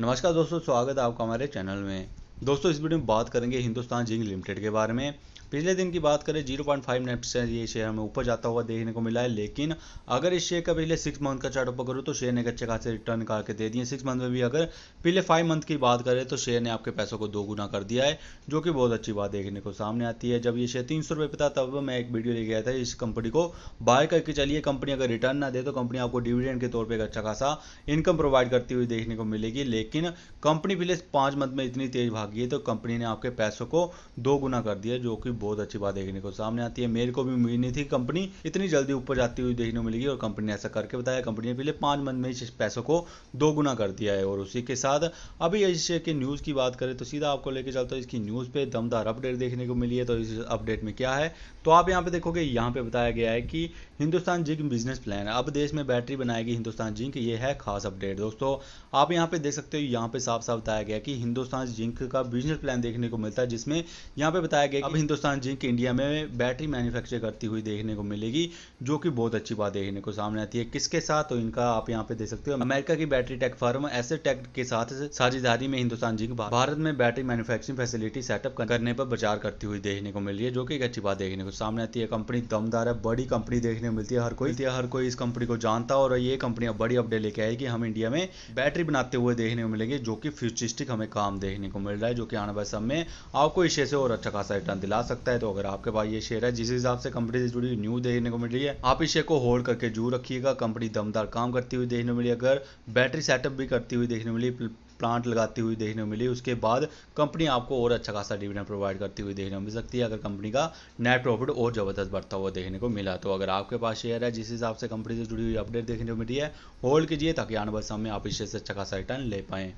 नमस्कार दोस्तों स्वागत है आपका हमारे चैनल में दोस्तों इस वीडियो में बात करेंगे हिंदुस्तान जिंक लिमिटेड के बारे में पिछले दिन की बात करें zero point five nine percent ये शेयर हमें ऊपर जाता हुआ देखने को मिला है लेकिन अगर इस शेयर का पिछले सिक्स मंथ का चार्ट ऊपर करूँ तो शेयर ने एक अच्छे खासे रिटर्न निकाल के दे दिए सिक्स मंथ में भी अगर पिछले फाइव मंथ की बात करें तो शेयर ने आपके पैसों को दोगुना कर दिया है जो कि बहुत अच्छी बात देखने को सामने आती है जब ये शेयर तीन सौ रुपये था तब मैं एक वीडियो लेके आया था इस कंपनी को बाय करके चलिए कंपनी अगर रिटर्न ना दे तो कंपनी आपको डिविडेंड के तौर पर एक अच्छा खासा इनकम प्रोवाइड करती हुई देखने को मिलेगी लेकिन कंपनी पिछले पाँच मंथ में इतनी तेज भागी है तो कंपनी ने आपके पैसों को दो गुना कर दिया जो कि बहुत अच्छी बात देखने को सामने आती है मेरे को भी उम्मीद नहीं थी कंपनी इतनी जल्दी ऊपर जाती हुई देखने को मिलेगी और कंपनी ने ऐसा करके बताया कंपनी ने पिछले पांच मंथ में इस पैसों को दोगुना कर दिया है और उसी के साथ अभी इस शेयर की न्यूज़ की बात करें तो सीधा आपको लेके चलता है इसकी न्यूज़ पे दमदार अपडेट देखने को मिली है तो इस अपडेट में क्या है तो आप यहाँ पे देखोगे यहाँ पे बताया गया है कि हिंदुस्तान जिंक बिजनेस प्लान अब देश में बैटरी बनाएगी हिंदुस्तान जिंक ये है खास अपडेट दोस्तों आप यहाँ पे देख सकते हो यहाँ पे साफ साफ बताया गया कि हिंदुस्तान जिंक का बिजनेस प्लान देखने को मिलता है जिसमें यहाँ पे बताया गया अब हिंदुस्तान हिंदुस्तान जिंक इंडिया में बैटरी मैन्युफैक्चर करती हुई देखने को मिलेगी जो कि बहुत अच्छी बात देखने को सामने आती है किसके साथ तो इनका आप यहाँ पे देख सकते हो अमेरिका की बैटरी टेक फर्म ऐसे टेक के साथ साझेदारी में हिंदुस्तान जिंक भारत में बैटरी मैन्युफैक्चरिंग फैसिलिटी सेटअप करने पर विचार करती हुई देखने को मिल रही है जो की एक अच्छी बात देखने को सामने आती है कंपनी दमदार है बड़ी कंपनी देखने को मिलती है हर कोई हर कोई इस कंपनी को जानता और ये कंपनी अब बड़ी अपडेट लेके आएगी हम इंडिया में बैटरी बनाते हुए देखने को मिलेंगे जो कि फ्यूचरिस्टिक हमें काम देखने को मिल रहा है जो कि आने वाले समय में आपको इस से और अच्छा खासा रिटर्न दिला सकते सकता है तो अगर आपके पास ये शेयर है जिस हिसाब से कंपनी से जुड़ी न्यूज देखने को मिली है आप इस शेयर को होल्ड करके जू रखिएगा कंपनी दमदार काम करती हुई देखने को मिली अगर बैटरी सेटअप भी करती हुई देखने को मिली प्लांट लगाती हुई देखने को मिली उसके बाद कंपनी आपको और अच्छा खासा डिविडेंड प्रोवाइड करती हुई देखने को मिल सकती है अगर कंपनी का नेट प्रॉफिट और ज़बरदस्त बढ़ता हुआ देखने को मिला तो अगर आपके पास शेयर है जिस हिसाब से कंपनी से जुड़ी हुई अपडेट देखने को मिली है होल्ड कीजिए ताकि आने वाले समय आप इस शेयर से अच्छा खासा रिटर्न ले पाए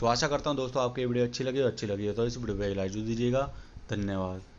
सो आशा करता हूँ दोस्तों आपकी वीडियो अच्छी लगी और अच्छी लगी तो इस वीडियो को लाइक जरूर दीजिएगा धन्यवाद